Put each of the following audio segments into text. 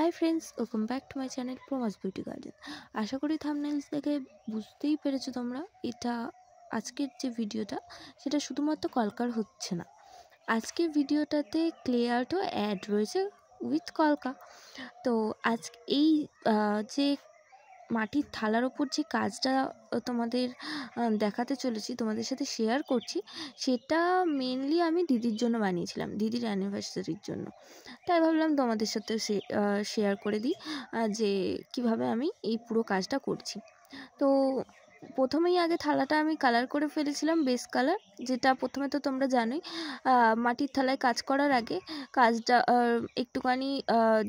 High friends welcome back to my channel প্রমাস beauty garden আশা করি থামনেলস দেখে বুঝতেই পেরেছো তোমরা এটা আজকের যে ভিডিওটা সেটা শুধুমাত্র কলকার হচ্ছে না আজকের ভিডিওটাতে ক্লে আর্টও অ্যাড রয়েছে উইথ কলকা তো আজ এই যে মাটির থালার ওপর যে কাজটা তোমাদের দেখাতে চলেছি তোমাদের সাথে শেয়ার করছি সেটা মেনলি আমি দিদির জন্য বানিয়েছিলাম দিদির অ্যানিভার্সারির জন্য তাই ভাবলাম তোমাদের সাথে শেয়ার করে দিই যে কিভাবে আমি এই পুরো কাজটা করছি তো প্রথমেই আগে থালাটা আমি কালার করে ফেলেছিলাম বেস কালার যেটা প্রথমে তো তোমরা জানোই মাটির থালায় কাজ করার আগে কাজটা একটুখানি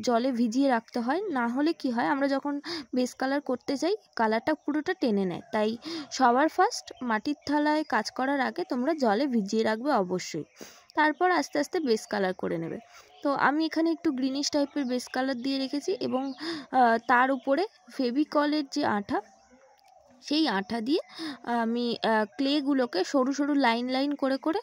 জলে ভিজিয়ে রাখতে হয় না হলে কি হয় আমরা যখন বেস কালার করতে যাই কালারটা পুরোটা টেনে নেয় তাই সবার ফার্স্ট মাটির থালায় কাজ করার আগে তোমরা জলে ভিজিয়ে রাখবে অবশ্যই তারপর আস্তে আস্তে বেস কালার করে নেবে তো আমি এখানে একটু গ্রিনিশ টাইপের বেস কালার দিয়ে রেখেছি এবং তার উপরে ফেভিকলের যে আঠা সেই আঠা দিয়ে আমি ক্লেগুলোকে সরু সরু লাইন লাইন করে করে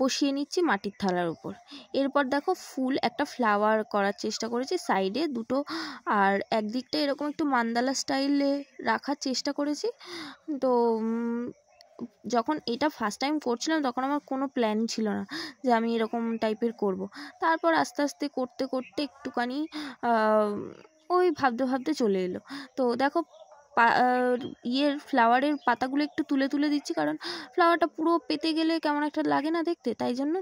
বসিয়ে নিচ্ছি মাটির থালার উপর এরপর দেখো ফুল একটা ফ্লাওয়ার করার চেষ্টা করেছি সাইডে দুটো আর একদিকটা এরকম একটু মান্দালা স্টাইলে রাখার চেষ্টা করেছি তো যখন এটা ফার্স্ট টাইম করছিলাম তখন আমার কোনো প্ল্যান ছিল না যে আমি এরকম টাইপের করব। তারপর আস্তে আস্তে করতে করতে একটুখানি ওই ভাবতে ভাবতে চলে এলো তো দেখো ইয়ের ফ্লাওয়ারের পাতাগুলো একটু তুলে তুলে দিচ্ছি কারণ ফ্লাওয়ারটা পুরো পেতে গেলে কেমন একটা লাগে না দেখতে তাই জন্য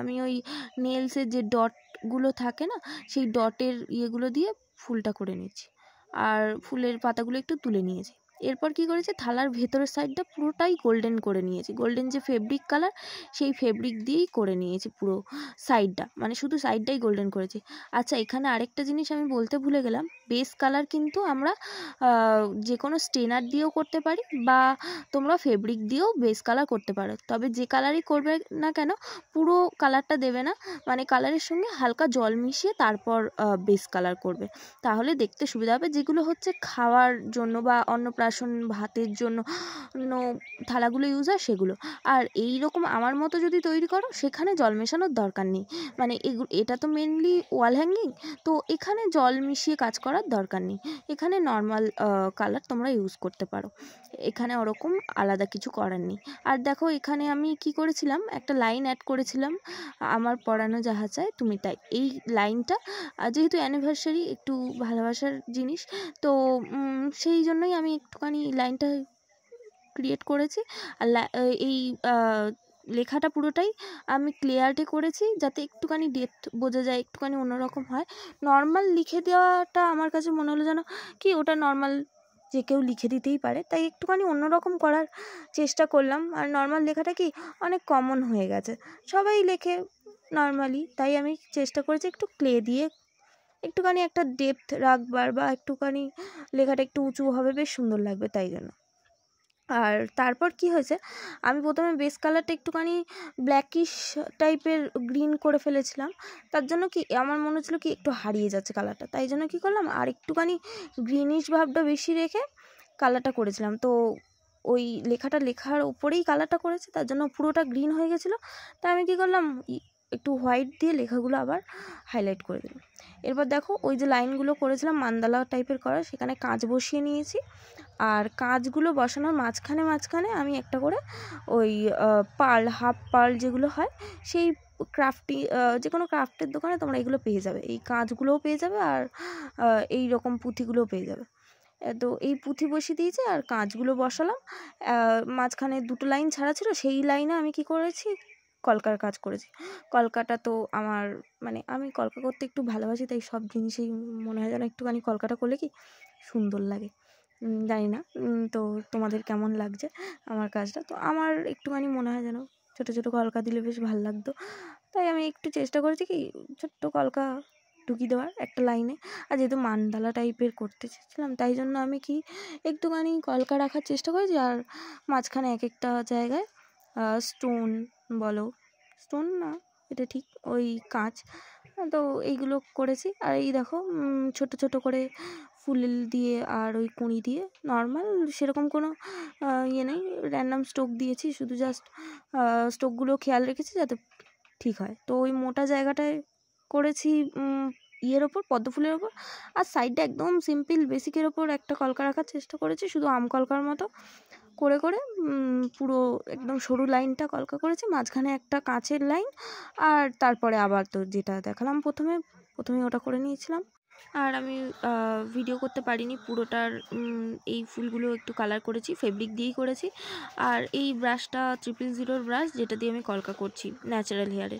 আমি ওই নেলসের যে ডটগুলো থাকে না সেই ডটের ইয়েগুলো দিয়ে ফুলটা করে নিচ্ছি আর ফুলের পাতাগুলো একটু তুলে নিয়েছি এরপর কি করেছে থালার ভেতরের সাইডটা পুরোটাই গোল্ডেন করে নিয়েছি গোল্ডেন যে ফেব্রিক কালার সেই ফেব্রিক দিয়েই করে নিয়েছি পুরো সাইডটা মানে শুধু সাইডটাই গোল্ডেন করেছি আচ্ছা এখানে আরেকটা জিনিস আমি বলতে ভুলে গেলাম বেস কালার কিন্তু আমরা যে কোনো স্টেনার দিয়েও করতে পারি বা তোমরা ফেব্রিক দিয়েও বেস কালার করতে পারো তবে যে কালারই করবে না কেন পুরো কালারটা দেবে না মানে কালারের সঙ্গে হালকা জল মিশিয়ে তারপর বেস কালার করবে তাহলে দেখতে সুবিধা হবে যেগুলো হচ্ছে খাওয়ার জন্য বা অন্য বাসন ভাতের জন্য থালাগুলো ইউজ হয় সেগুলো আর এই রকম আমার মতো যদি তৈরি করো সেখানে জল মেশানোর দরকার নেই মানে এগুলো এটা তো মেনলি ওয়াল হ্যাঙ্গিং তো এখানে জল মিশিয়ে কাজ করার দরকার নেই এখানে নর্মাল কালার তোমরা ইউজ করতে পারো এখানে ওরকম আলাদা কিছু করার নেই আর দেখো এখানে আমি কি করেছিলাম একটা লাইন অ্যাড করেছিলাম আমার পড়ানো যাহা চায় তুমি তাই এই লাইনটা যেহেতু অ্যানিভার্সারি একটু ভালোবাসার জিনিস তো সেই জন্যই আমি একটু একটুখানি লাইনটা ক্রিয়েট করেছি আর এই লেখাটা পুরোটাই আমি ক্লিয়ারটি করেছি যাতে একটুখানি ডেথ বোঝা যায় একটুখানি অন্যরকম হয় নর্মাল লিখে দেওয়াটা আমার কাছে মনে হলো যেন কি ওটা নর্মাল যে কেউ লিখে দিতেই পারে তাই একটুখানি অন্যরকম করার চেষ্টা করলাম আর নর্মাল লেখাটা কি অনেক কমন হয়ে গেছে সবাই লেখে নর্মালি তাই আমি চেষ্টা করেছি একটু ক্লে দিয়ে একটুখানি একটা ডেপথ রাখবার বা একটুখানি লেখাটা একটু উঁচু হবে বেশ সুন্দর লাগবে তাই জন্য আর তারপর কি হয়েছে আমি প্রথমে বেস কালারটা একটুখানি ব্ল্যাকিশ টাইপের গ্রিন করে ফেলেছিলাম তার জন্য কি আমার মনে হচ্ছিলো কি একটু হারিয়ে যাচ্ছে কালারটা তাই জন্য কী করলাম আর একটুখানি গ্রিনিশ ভাবটা বেশি রেখে কালারটা করেছিলাম তো ওই লেখাটা লেখার ওপরেই কালারটা করেছে তার জন্য পুরোটা গ্রিন হয়ে গেছিলো তাই আমি কি করলাম একটু হোয়াইট দিয়ে লেখাগুলো আবার হাইলাইট করে দিলাম এরপর দেখো ওই যে লাইনগুলো করেছিলাম মান্দালা টাইপের করা সেখানে কাঁচ বসিয়ে নিয়েছি আর কাঁচগুলো বসানোর মাঝখানে মাঝখানে আমি একটা করে ওই পাল হাফ পাল যেগুলো হয় সেই ক্রাফটি যে কোনো ক্রাফটের দোকানে তোমরা এগুলো পেয়ে যাবে এই কাঁচগুলোও পেয়ে যাবে আর এই রকম পুঁথিগুলোও পেয়ে যাবে তো এই পুঁথি বসিয়ে দিয়েছে আর কাঁচগুলো বসালাম মাঝখানে দুটো লাইন ছাড়া ছিল সেই লাইনে আমি কি করেছি কলকার কাজ করেছি কলকাটা তো আমার মানে আমি কলকা করতে একটু ভালোবাসি তাই সব জিনিসই মনে হয় যেন একটুখানি কলকাটা করলে কি সুন্দর লাগে জানি না তো তোমাদের কেমন লাগছে আমার কাজটা তো আমার একটুখানি মনে হয় যেন ছোটো ছোটো কলকা দিলে বেশ ভালো লাগতো তাই আমি একটু চেষ্টা করেছি কি ছোট্ট কলকা ঢুকিয়ে দেওয়ার একটা লাইনে আর যেহেতু মানদালা টাইপের করতে চেয়েছিলাম তাই জন্য আমি কি একটুখানি কলকা রাখার চেষ্টা করেছি আর মাঝখানে এক একটা জায়গায় স্টোন বলো স্টোন না এটা ঠিক ওই কাঁচ তো এইগুলো করেছি আর এই দেখো ছোট ছোট করে ফুল দিয়ে আর ওই কুঁড়ি দিয়ে নর্মাল সেরকম কোনো ইয়ে নেই র্যান্ডাম স্টোক দিয়েছি শুধু জাস্ট স্টোকগুলো খেয়াল রেখেছি যাতে ঠিক হয় তো ওই মোটা জায়গাটায় করেছি ইয়ের ওপর পদ্ম ফুলের ওপর আর সাইডটা একদম সিম্পল বেসিকের ওপর একটা কলকা রাখার চেষ্টা করেছি শুধু আম কলকার মতো করে করে পুরো একদম সরু লাইনটা কলকা করেছি মাঝখানে একটা কাঁচের লাইন আর তারপরে আবার তো যেটা দেখালাম প্রথমে প্রথমে ওটা করে নিয়েছিলাম আর আমি ভিডিও করতে পারিনি পুরোটার এই ফুলগুলো একটু কালার করেছি ফেব্রিক দিয়েই করেছি আর এই ব্রাশটা ট্রিপল জিরোর ব্রাশ যেটা দিয়ে আমি কলকা করছি ন্যাচারাল হেয়ারে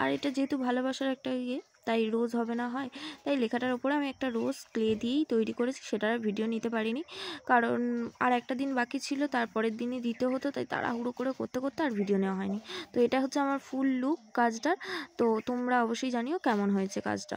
আর এটা যেহেতু ভালোবাসার একটা ইয়ে তাই রোজ হবে না হয় তাই লেখাটার ওপরে আমি একটা রোজ ক্লে দিয়েই তৈরি করেছি সেটার ভিডিও নিতে পারিনি কারণ আর একটা দিন বাকি ছিল তারপরের দিনই দিতে হতো তাই তাড়াহুড়ো করে করতে করতে আর ভিডিও নেওয়া হয়নি তো এটা হচ্ছে আমার ফুল লুক কাজটার তো তোমরা অবশ্যই জানিও কেমন হয়েছে কাজটা